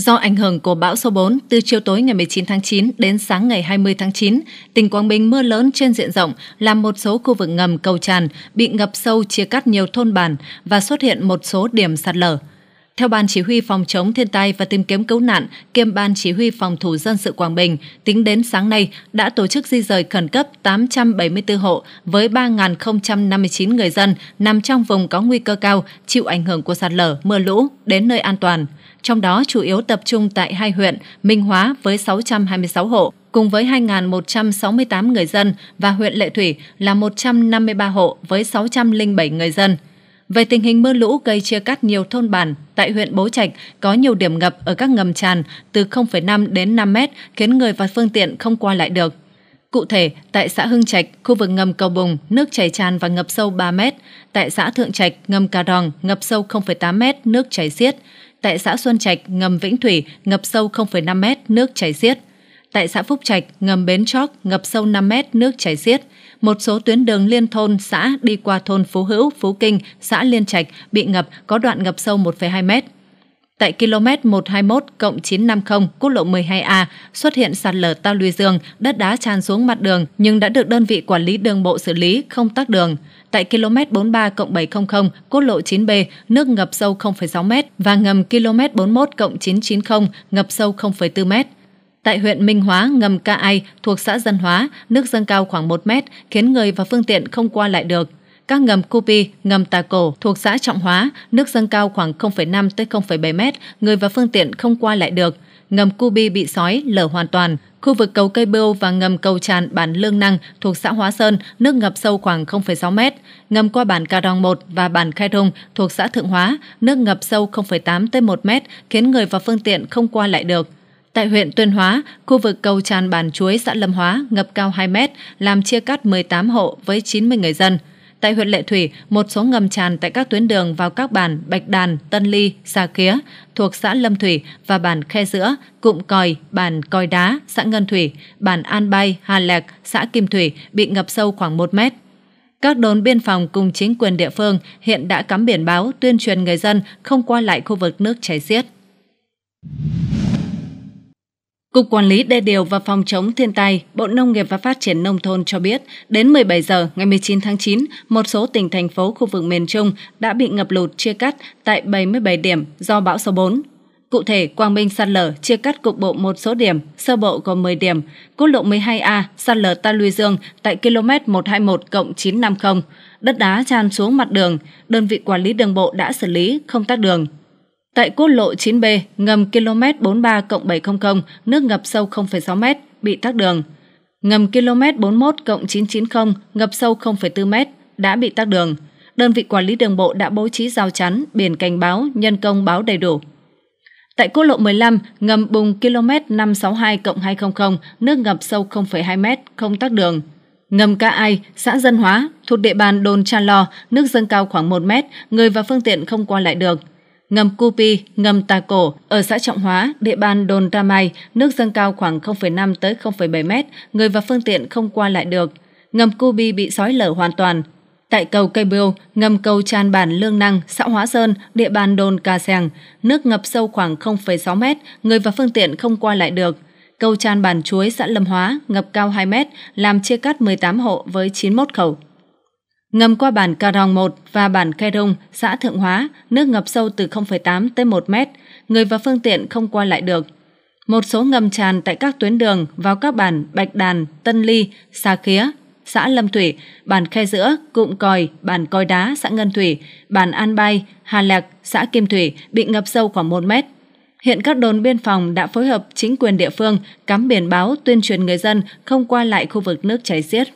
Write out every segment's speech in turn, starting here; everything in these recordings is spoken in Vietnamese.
Do ảnh hưởng của bão số 4, từ chiều tối ngày 19 tháng 9 đến sáng ngày 20 tháng 9, tỉnh Quảng Bình mưa lớn trên diện rộng làm một số khu vực ngầm cầu tràn bị ngập sâu chia cắt nhiều thôn bản và xuất hiện một số điểm sạt lở. Theo Ban Chỉ huy Phòng chống thiên tai và tìm kiếm cứu nạn kiêm Ban Chỉ huy Phòng thủ dân sự Quảng Bình, tính đến sáng nay đã tổ chức di rời khẩn cấp 874 hộ với 3.059 người dân nằm trong vùng có nguy cơ cao chịu ảnh hưởng của sạt lở, mưa lũ đến nơi an toàn – trong đó chủ yếu tập trung tại hai huyện Minh Hóa với 626 hộ, cùng với 2.168 người dân và huyện Lệ Thủy là 153 hộ với 607 người dân. Về tình hình mưa lũ gây chia cắt nhiều thôn bản, tại huyện Bố Trạch có nhiều điểm ngập ở các ngầm tràn từ 0,5 đến 5 mét khiến người và phương tiện không qua lại được. Cụ thể, tại xã Hưng Trạch, khu vực ngầm Cầu Bùng, nước chảy tràn và ngập sâu 3 mét. Tại xã Thượng Trạch, ngầm Cà Ròng, ngập sâu 0,8 mét, nước chảy xiết tại xã Xuân Trạch, ngầm Vĩnh Thủy ngập sâu 0,5 m, nước chảy xiết. Tại xã Phúc Trạch, ngầm Bến chóc ngập sâu 5 m, nước chảy xiết. Một số tuyến đường liên thôn xã đi qua thôn Phú Hữu, Phú Kinh, xã Liên Trạch bị ngập, có đoạn ngập sâu 1,2 m. Tại km 121 cộng 950 quốc lộ 12A xuất hiện sạt lở ta luy dương, đất đá tràn xuống mặt đường nhưng đã được đơn vị quản lý đường bộ xử lý, không tắc đường tại km 43 700 quốc lộ 9B nước ngập sâu 0,6 m và ngầm km 41 990 ngập sâu 0,4 m. Tại huyện Minh Hóa, ngầm Ca Ai thuộc xã Dân Hóa, nước dâng cao khoảng 1 mét khiến người và phương tiện không qua lại được. Các ngầm Cupi, ngầm Tà Cổ thuộc xã Trọng Hóa, nước dâng cao khoảng 0,5 tới 0,7 mét, người và phương tiện không qua lại được. Ngầm Cubi bị sói lở hoàn toàn. Khu vực cầu Cây Bưu và ngầm cầu tràn bản Lương Năng thuộc xã Hóa Sơn, nước ngập sâu khoảng 0,6 m, ngầm qua bản Cà Rong 1 và bản Khai Thung thuộc xã Thượng Hóa, nước ngập sâu 0,8 tới 1 m, khiến người và phương tiện không qua lại được. Tại huyện Tuyên Hóa, khu vực cầu tràn bản Chuối xã Lâm Hóa ngập cao 2 m, làm chia cắt 18 hộ với 90 người dân – Tại huyện Lệ Thủy, một số ngầm tràn tại các tuyến đường vào các bản Bạch Đàn, Tân Ly, Xà kía thuộc xã Lâm Thủy và bản Khe Giữa, Cụm Còi, bản Còi Đá, xã Ngân Thủy, bản An Bay, Hà Lẹc, xã Kim Thủy bị ngập sâu khoảng 1 mét. Các đồn biên phòng cùng chính quyền địa phương hiện đã cắm biển báo tuyên truyền người dân không qua lại khu vực nước chảy xiết. Cục Quản lý Đê điều và Phòng chống thiên tai, Bộ Nông nghiệp và Phát triển Nông thôn cho biết, đến 17 giờ ngày 19 tháng 9, một số tỉnh, thành phố khu vực miền Trung đã bị ngập lụt chia cắt tại 77 điểm do bão số 4. Cụ thể, Quang Minh sạt lở chia cắt cục bộ một số điểm, sơ bộ gồm 10 điểm. Quốc lộ 12A sạt lở ta lui dương tại km 121 cộng 950. Đất đá tràn xuống mặt đường, đơn vị quản lý đường bộ đã xử lý, không tắt đường. Tại quốc lộ 9B, ngầm km 43 cộng 700, nước ngập sâu 0,6 m, bị tắc đường. Ngầm km 41 cộng 990, ngập sâu 0,4 m, đã bị tắc đường. Đơn vị quản lý đường bộ đã bố trí rào chắn, biển cảnh báo, nhân công báo đầy đủ. Tại quốc lộ 15, ngầm bùng km 562 cộng 200, nước ngập sâu 0,2 m, không tắc đường. Ngầm Ca Ai, xã Dân Hóa, thuộc địa bàn đồn Cha Lo, nước dâng cao khoảng 1 mét, người và phương tiện không qua lại được ngầm Cupi, ngầm Tà Cổ ở xã Trọng Hóa, địa bàn đồn Ra Mai, nước dâng cao khoảng 0,5 tới 0,7 mét, người và phương tiện không qua lại được. Ngầm Cupi bị sói lở hoàn toàn. Tại cầu Cây Biêu, ngầm cầu Tràn Bản Lương Năng, xã Hóa Sơn, địa bàn đồn Cà Sèng, nước ngập sâu khoảng 0,6 mét, người và phương tiện không qua lại được. Cầu Tràn Bản Chuối, xã Lâm Hóa, ngập cao 2 mét, làm chia cắt 18 hộ với 91 khẩu. Ngầm qua bản Cà Ròng 1 và bản Khe Rung, xã Thượng Hóa, nước ngập sâu từ 0,8 tới 1 mét, người và phương tiện không qua lại được. Một số ngầm tràn tại các tuyến đường vào các bản Bạch Đàn, Tân Ly, Xà Khía, xã Lâm Thủy, bản Khe Giữa, Cụm Còi, bản Còi Đá, xã Ngân Thủy, bản An Bay, Hà Lạc, xã Kim Thủy bị ngập sâu khoảng 1 mét. Hiện các đồn biên phòng đã phối hợp chính quyền địa phương cắm biển báo tuyên truyền người dân không qua lại khu vực nước chảy xiết.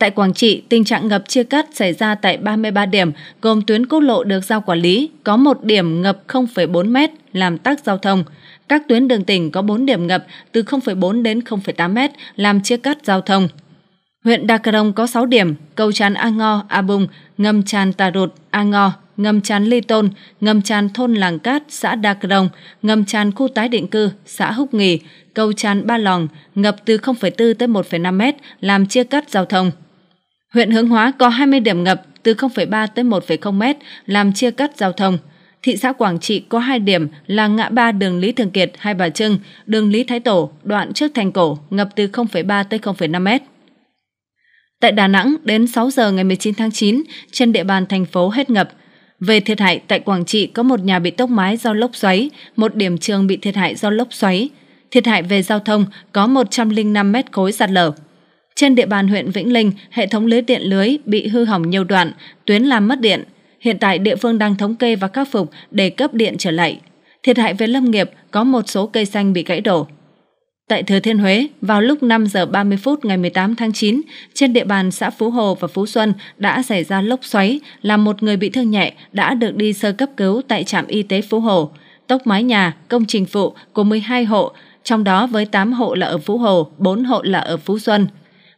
Tại Quảng Trị, tình trạng ngập chia cắt xảy ra tại 33 điểm, gồm tuyến quốc lộ được giao quản lý, có một điểm ngập 0,4 m làm tắc giao thông. Các tuyến đường tỉnh có 4 điểm ngập từ 0,4 đến 0,8 m làm chia cắt giao thông. Huyện Đa Cà Rông có 6 điểm, cầu tràn A Ngo, A Bung, ngầm tràn Tà Rụt, A Ngo, ngầm tràn Ly Tôn, ngầm tràn thôn Làng Cát, xã Đa Cà Rông, ngầm tràn khu tái định cư, xã Húc Nghì, cầu tràn Ba Lòng, ngập từ 0,4 tới 1,5 m làm chia cắt giao thông. Huyện Hướng Hóa có 20 điểm ngập từ 0,3 tới 1,0 mét làm chia cắt giao thông. Thị xã Quảng Trị có 2 điểm là ngã ba đường Lý Thường Kiệt, Hai Bà Trưng, đường Lý Thái Tổ, đoạn trước thành cổ, ngập từ 0,3 tới 0,5 mét. Tại Đà Nẵng, đến 6 giờ ngày 19 tháng 9, trên địa bàn thành phố hết ngập. Về thiệt hại, tại Quảng Trị có một nhà bị tốc mái do lốc xoáy, một điểm trường bị thiệt hại do lốc xoáy. Thiệt hại về giao thông có 105 mét khối sạt lở. Trên địa bàn huyện Vĩnh Linh, hệ thống lưới điện lưới bị hư hỏng nhiều đoạn, tuyến làm mất điện. Hiện tại địa phương đang thống kê và khắc phục để cấp điện trở lại. Thiệt hại về lâm nghiệp có một số cây xanh bị gãy đổ. Tại Thừa Thiên Huế, vào lúc 5 giờ 30 phút ngày 18 tháng 9, trên địa bàn xã Phú Hồ và Phú Xuân đã xảy ra lốc xoáy, làm một người bị thương nhẹ đã được đi sơ cấp cứu tại trạm y tế Phú Hồ. Tốc mái nhà, công trình phụ của 12 hộ, trong đó với 8 hộ là ở Phú Hồ, 4 hộ là ở Phú Xuân.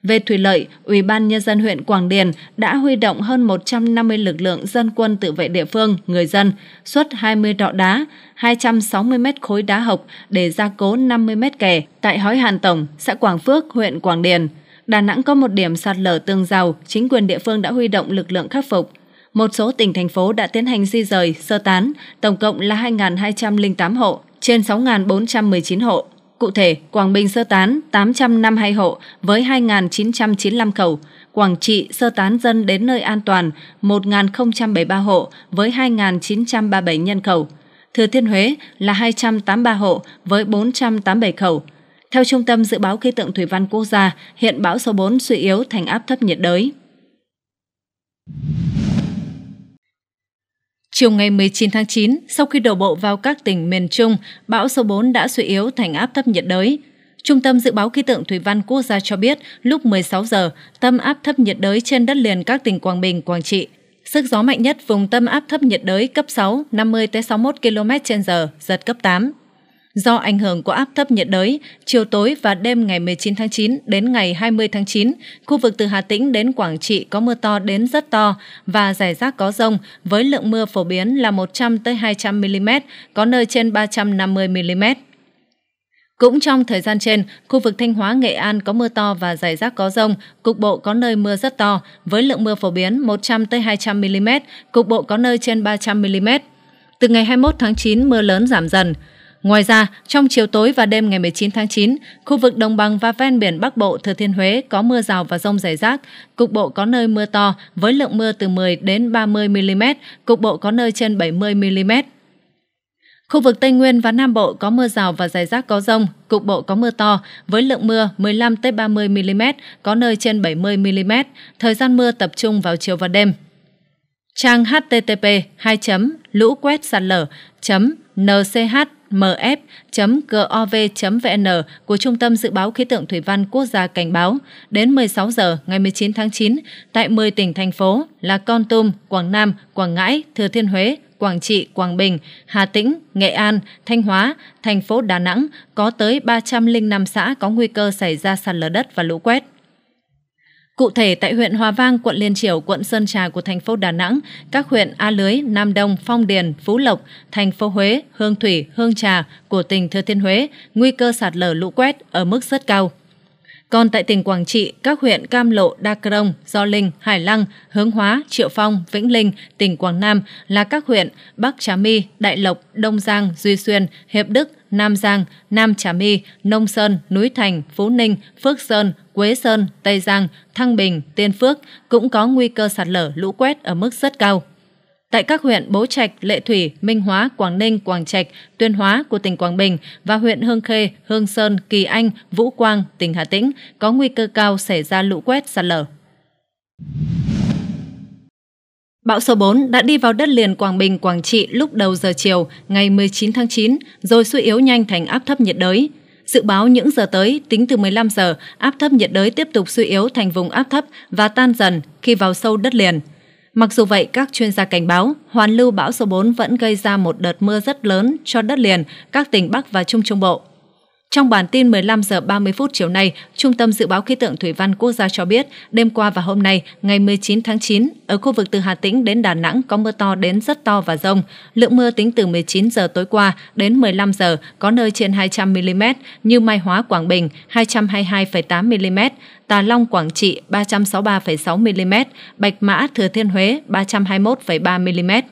Về thủy lợi, Ủy ban nhân dân huyện Quảng Điền đã huy động hơn 150 lực lượng dân quân tự vệ địa phương, người dân, xuất 20 đọ đá, 260 mét khối đá hộc để gia cố 50 mét kè tại Hói Hàn Tổng, xã Quảng Phước, huyện Quảng Điền. Đà Nẵng có một điểm sạt lở tường rào, chính quyền địa phương đã huy động lực lượng khắc phục. Một số tỉnh thành phố đã tiến hành di rời, sơ tán, tổng cộng là 2.208 hộ, trên 6.419 hộ. Cụ thể, Quảng Bình sơ tán 852 hộ với 2.995 khẩu, Quảng Trị sơ tán dân đến nơi an toàn 1.073 hộ với 2.937 nhân khẩu, Thừa Thiên Huế là 283 hộ với 487 khẩu. Theo Trung tâm Dự báo Khí tượng Thủy văn Quốc gia, hiện bão số 4 suy yếu thành áp thấp nhiệt đới. Chiều ngày 19 tháng 9, sau khi đổ bộ vào các tỉnh miền Trung, bão số 4 đã suy yếu thành áp thấp nhiệt đới. Trung tâm Dự báo Khí tượng Thủy văn Quốc gia cho biết lúc 16 giờ, tâm áp thấp nhiệt đới trên đất liền các tỉnh Quảng Bình, Quảng Trị. Sức gió mạnh nhất vùng tâm áp thấp nhiệt đới cấp 6, 50-61 km h giật cấp 8. Do ảnh hưởng của áp thấp nhiệt đới, chiều tối và đêm ngày 19 tháng 9 đến ngày 20 tháng 9, khu vực từ Hà Tĩnh đến Quảng Trị có mưa to đến rất to và rải rác có rông với lượng mưa phổ biến là 100-200 mm, có nơi trên 350 mm. Cũng trong thời gian trên, khu vực Thanh Hóa, Nghệ An có mưa to và rải rác có rông, cục bộ có nơi mưa rất to, với lượng mưa phổ biến 100-200 mm, cục bộ có nơi trên 300 mm. Từ ngày 21 tháng 9, mưa lớn giảm dần. Ngoài ra, trong chiều tối và đêm ngày 19 tháng 9, khu vực đồng bằng và ven biển Bắc Bộ Thừa Thiên Huế có mưa rào và rông rải rác, cục bộ có nơi mưa to với lượng mưa từ 10 đến 30 mm, cục bộ có nơi trên 70 mm. Khu vực Tây Nguyên và Nam Bộ có mưa rào và rải rác có rông, cục bộ có mưa to với lượng mưa 15-30 mm, có nơi trên 70 mm. Thời gian mưa tập trung vào chiều và đêm. Trang http 2 lũ quét sạt lở nch mf.gov.vn của Trung tâm Dự báo Khí tượng Thủy văn Quốc gia cảnh báo đến 16 giờ ngày 19 tháng 9 tại 10 tỉnh, thành phố là Con Tum, Quảng Nam, Quảng Ngãi, Thừa Thiên Huế, Quảng Trị, Quảng Bình, Hà Tĩnh, Nghệ An, Thanh Hóa, thành phố Đà Nẵng có tới 305 xã có nguy cơ xảy ra sạt lở đất và lũ quét. Cụ thể, tại huyện Hòa Vang, quận Liên Triểu, quận Sơn Trà của thành phố Đà Nẵng, các huyện A Lưới, Nam Đông, Phong Điền, Phú Lộc, thành phố Huế, Hương Thủy, Hương Trà của tỉnh Thừa Thiên Huế, nguy cơ sạt lở lũ quét ở mức rất cao. Còn tại tỉnh Quảng Trị, các huyện Cam Lộ, Đa Crông, Do Linh, Hải Lăng, Hướng Hóa, Triệu Phong, Vĩnh Linh, tỉnh Quảng Nam là các huyện Bắc Trà My, Đại Lộc, Đông Giang, Duy Xuyên, Hiệp Đức, Nam Giang, Nam Trà My, Nông Sơn, Núi Thành, Phú Ninh, Phước Sơn, Quế Sơn, Tây Giang, Thăng Bình, Tiên Phước cũng có nguy cơ sạt lở lũ quét ở mức rất cao. Tại các huyện Bố Trạch, Lệ Thủy, Minh Hóa, Quảng Ninh, Quảng Trạch, Tuyên Hóa của tỉnh Quảng Bình và huyện Hương Khê, Hương Sơn, Kỳ Anh, Vũ Quang, tỉnh Hà Tĩnh có nguy cơ cao xảy ra lũ quét sạt lở. Bão số 4 đã đi vào đất liền Quảng Bình, Quảng Trị lúc đầu giờ chiều ngày 19 tháng 9 rồi suy yếu nhanh thành áp thấp nhiệt đới. Dự báo những giờ tới, tính từ 15 giờ, áp thấp nhiệt đới tiếp tục suy yếu thành vùng áp thấp và tan dần khi vào sâu đất liền. Mặc dù vậy, các chuyên gia cảnh báo, hoàn lưu bão số 4 vẫn gây ra một đợt mưa rất lớn cho đất liền, các tỉnh Bắc và Trung Trung Bộ. Trong bản tin 15 giờ 30 phút chiều nay, Trung tâm Dự báo Khí tượng Thủy văn Quốc gia cho biết, đêm qua và hôm nay, ngày 19 tháng 9, ở khu vực từ Hà Tĩnh đến Đà Nẵng có mưa to đến rất to và rông. Lượng mưa tính từ 19 giờ tối qua đến 15 giờ có nơi trên 200 mm như Mai Hóa Quảng Bình 222,8 mm, Tà Long Quảng Trị 363,6 mm, Bạch Mã Thừa Thiên Huế 321,3 mm.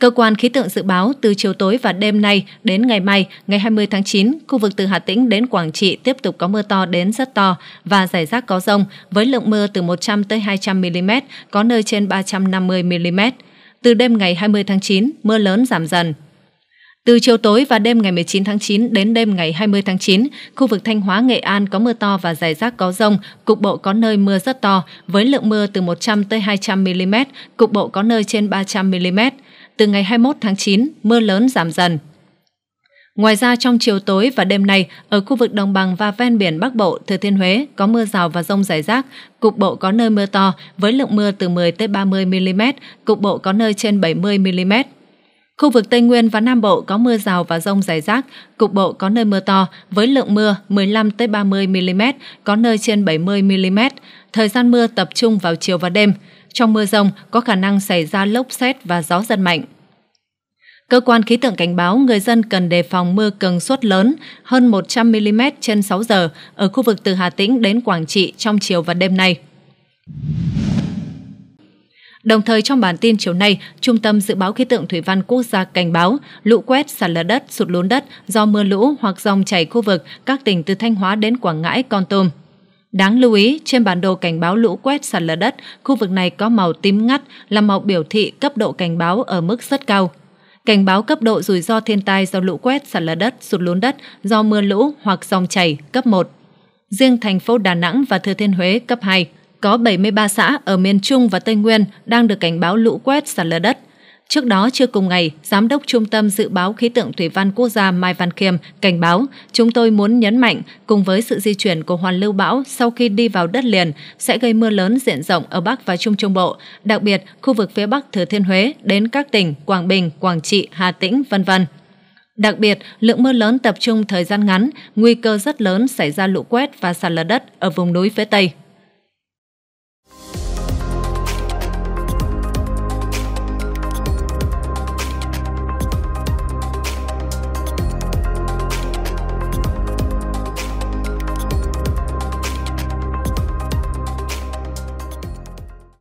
Cơ quan khí tượng dự báo từ chiều tối và đêm nay đến ngày mai, ngày 20 tháng 9, khu vực từ Hà Tĩnh đến Quảng Trị tiếp tục có mưa to đến rất to và rải rác có rông với lượng mưa từ 100 tới 200 mm, có nơi trên 350 mm. Từ đêm ngày 20 tháng 9, mưa lớn giảm dần. Từ chiều tối và đêm ngày 19 tháng 9 đến đêm ngày 20 tháng 9, khu vực Thanh Hóa, Nghệ An có mưa to và rải rác có rông, cục bộ có nơi mưa rất to, với lượng mưa từ 100 tới 200 mm, cục bộ có nơi trên 300 mm từ ngày 21 tháng 9, mưa lớn giảm dần. Ngoài ra trong chiều tối và đêm nay, ở khu vực đồng bằng và ven biển Bắc Bộ, Thừa Thiên Huế có mưa rào và rông rải rác, cục bộ có nơi mưa to với lượng mưa từ 10 tới 30 mm, cục bộ có nơi trên 70 mm. Khu vực Tây Nguyên và Nam Bộ có mưa rào và rông rải rác, cục bộ có nơi mưa to với lượng mưa 15 tới 30 mm, có nơi trên 70 mm. Thời gian mưa tập trung vào chiều và đêm trong mưa rông có khả năng xảy ra lốc xét và gió giật mạnh. Cơ quan khí tượng cảnh báo người dân cần đề phòng mưa cường suất lớn hơn 100mm trên 6 giờ ở khu vực từ Hà Tĩnh đến Quảng Trị trong chiều và đêm nay. Đồng thời trong bản tin chiều nay, Trung tâm Dự báo Khí tượng Thủy văn Quốc gia cảnh báo lũ quét, sạt lở đất, sụt lún đất do mưa lũ hoặc dòng chảy khu vực các tỉnh từ Thanh Hóa đến Quảng Ngãi, Con Tum. Đáng lưu ý, trên bản đồ cảnh báo lũ quét sạt lở đất, khu vực này có màu tím ngắt là màu biểu thị cấp độ cảnh báo ở mức rất cao. Cảnh báo cấp độ rủi ro thiên tai do lũ quét sạt lở đất, sụt lún đất do mưa lũ hoặc dòng chảy cấp 1. Riêng thành phố Đà Nẵng và Thừa Thiên Huế cấp 2. Có 73 xã ở miền Trung và Tây Nguyên đang được cảnh báo lũ quét sạt lở đất. Trước đó, chưa cùng ngày, Giám đốc Trung tâm Dự báo Khí tượng Thủy văn Quốc gia Mai Văn Khiêm cảnh báo chúng tôi muốn nhấn mạnh cùng với sự di chuyển của hoàn lưu bão sau khi đi vào đất liền sẽ gây mưa lớn diện rộng ở Bắc và Trung Trung Bộ, đặc biệt khu vực phía Bắc Thừa Thiên Huế đến các tỉnh Quảng Bình, Quảng Trị, Hà Tĩnh, v.v. Đặc biệt, lượng mưa lớn tập trung thời gian ngắn, nguy cơ rất lớn xảy ra lũ quét và sạt lở đất ở vùng núi phía Tây.